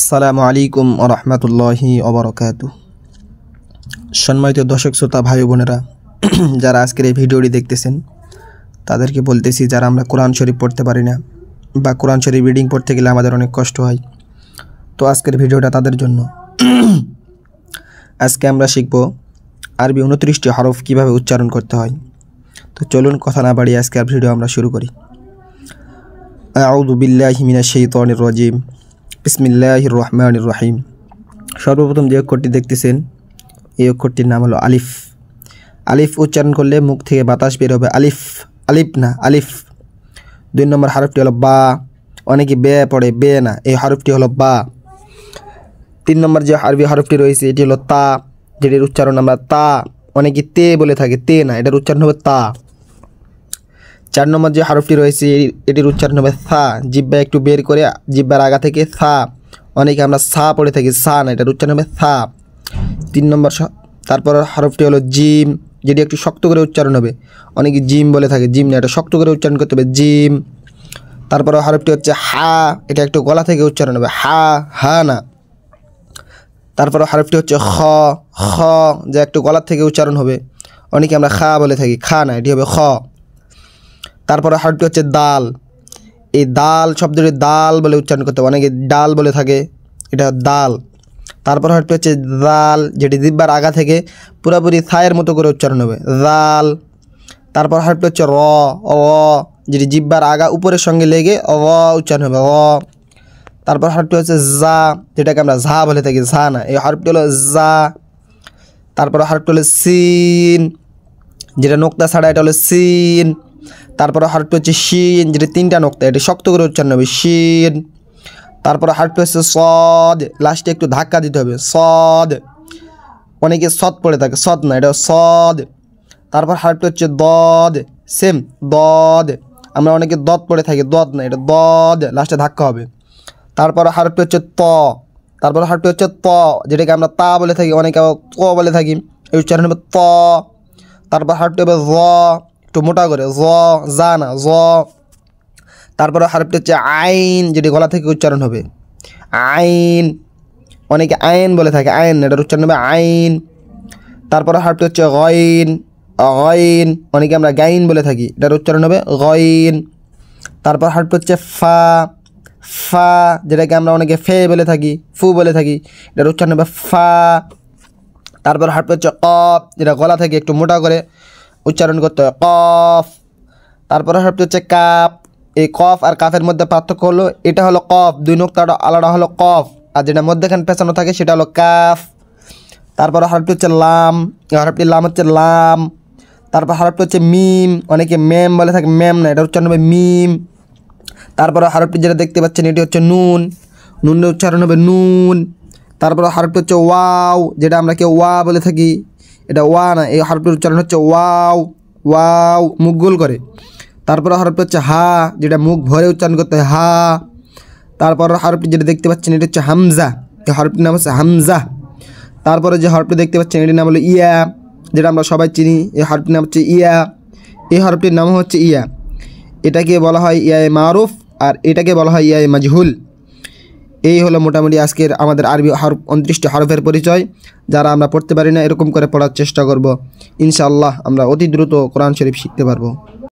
আসসালামু আলাইকুম রহমতুল্লাহি অবরকাত সম্মানিত দর্শক শ্রোতা ভাই বোনেরা যারা আজকের এই ভিডিওটি দেখতেছেন তাদেরকে বলতেছি যারা আমরা কোরআন শরীফ পড়তে পারি না বা কোরআন শরীফ রিডিং পড়তে গেলে আমাদের অনেক কষ্ট হয় তো আজকের ভিডিওটা তাদের জন্য আজকে আমরা শিখব আরবি উনত্রিশটি হরফ কিভাবে উচ্চারণ করতে হয় তো চলুন কথা না বাড়িয়ে আজকের ভিডিও আমরা শুরু করি হিমিনা সেই শৈতনির রজিম বিসমিল্লাহ রহমান রহিম সর্বপ্রথম যে অক্ষরটি দেখতেছেন এই অক্ষরটির নাম হলো আলিফ আলিফ উচ্চারণ করলে মুখ থেকে বাতাস বের হবে আলিফ আলিফ না আলিফ দুই নম্বর হারফটি হলো বা অনেকে বে পড়ে বে না এই হারফটি হলো বা তিন নম্বর যে আরবি হরফটি রয়েছে এটি হলো তা যেটির উচ্চারণ আমরা তা অনেকে তে বলে থাকে তে না এটার উচ্চারণ হবে তা চার নম্বর যে হারফটি রয়েছে এটির উচ্চারণ হবে সা জিব্বা একটু বের করে জিব্বার আগা থেকে সা অনেকে আমরা সা পড়ে থাকি সা না এটার উচ্চারণ হবে সা তিন নম্বর তারপর হরফটি হলো জিম যেটি একটু শক্ত করে উচ্চারণ হবে অনেকে জিম বলে থাকে জিম না এটা শক্ত করে উচ্চারণ করতে হবে জিম তারপর হরফটি হচ্ছে হা এটা একটু গলা থেকে উচ্চারণ হবে হা হা না তারপর হরফটি হচ্ছে খ খ যা একটু গলার থেকে উচ্চারণ হবে অনেকে আমরা খা বলে থাকি খা না এটি হবে খ তারপরে হার্ডটি হচ্ছে দাল এই দাল শব্দটি দাল বলে উচ্চারণ করতে অনেকে ডাল বলে থাকে এটা দাল তারপর হার্ডটি হচ্ছে দাল যেটি দিব্যার আগা থেকে পুরোপুরি ছায়ের মতো করে উচ্চারণ হবে দাল তারপর হার্ডটি হচ্ছে র অ যেটি জিব্বার আগা উপরের সঙ্গে লেগে অ উচ্চারণ হবে অ তারপর হারটি হচ্ছে জা যেটাকে আমরা ঝা বলে থাকি ঝা না এই হারটি হলো জা তারপর হারটি হলো সিন যেটা নোক্তা ছাড়া এটা হলো সিন তারপরে হার্ফটি হচ্ছে শিন যেটি তিনটা নোক্তা এটি শক্ত করে উচ্চারণ হবে শিন তারপরে হার্ফটি হচ্ছে সদ লাস্টে একটু ধাক্কা দিতে হবে সদ অনেকে সদ পড়ে থাকে সদ না এটা সদ তারপর হার্ফটি হচ্ছে দদ সেম দদ আমরা অনেকে দদ পড়ে থাকি দদ না এটা দদ লাস্টে ধাক্কা হবে তারপর হার্ফটি হচ্ছে ত তারপর হার্ফটি হচ্ছে ত যেটাকে আমরা তা বলে থাকি অনেকে ত বলে থাকি এই উচ্চারণ হবে ত তারপর হার্ফটি হবে র একটু মোটা করে জ যা না জ তারপরে হারফটি হচ্ছে আইন যেটি গলা থেকে উচ্চারণ হবে আইন অনেকে আইন বলে থাকে আইন এটার উচ্চারণ হবে আইন তারপরে হারফটি হচ্ছে গইন গইন অনেকে আমরা গাইন বলে থাকি এটার উচ্চারণ হবে গইন তারপর হারফটি হচ্ছে ফা ফা যেটাকে আমরা অনেকে ফে বলে থাকি ফু বলে থাকি এটার উচ্চারণ হবে ফা তারপর হারফটি হচ্ছে ক যেটা গলা থেকে একটু মোটা করে উচ্চারণ করতে হয় কফ তারপরে শব্দ হচ্ছে কাপ এই কফ আর কাফের মধ্যে পার্থক্য হলো এটা হলো কফ দুই নোক্তাটা আলাদা হলো কফ আর যেটা মধ্যেখানে পেছানো থাকে সেটা হলো কাফ তারপরে হারফটি হচ্ছে লাম হারপটির লাম হচ্ছে লাম তারপর হারফটি হচ্ছে মিম অনেকে ম্যাম বলে থাকে ম্যাম না এটা উচ্চারণ হবে মিম তারপরে হারফটি যেটা দেখতে পাচ্ছেন এটি হচ্ছে নুন নুনের উচ্চারণ হবে নুন তারপরে হারপটি হচ্ছে ওয়াও যেটা আমরা কেউ ওয়া বলে থাকি এটা ওয়া না এই হরফের উচ্চারণ হচ্ছে ওয়াও ওয়াও মুখ গোল করে তারপর হরফটা হচ্ছে হা যেটা মুখ ভরে উচ্চারণ করতে হয় হা তারপর হরফটি যেটা দেখতে পাচ্ছেন এটা হচ্ছে হামজা এই হরফটির নাম হচ্ছে হামজা তারপরে যে হরফটি দেখতে পাচ্ছেন এটির নাম হলো ইয়া যেটা আমরা সবাই চিনি এই হরফটির নাম হচ্ছে ইয়া এই হরফটির নাম হচ্ছে ইয়া এটাকে বলা হয় ইয়া মারুফ আর এটাকে বলা হয় ইয়া মাজহুল এই হলো মোটামুটি আজকের আমাদের আরবি হরফ উনত্রিশটি হরফের পরিচয় যারা আমরা পড়তে পারি না এরকম করে পড়ার চেষ্টা করব ইনশাআল্লাহ আমরা অতি দ্রুত কোরআন শরীফ শিখতে পারবো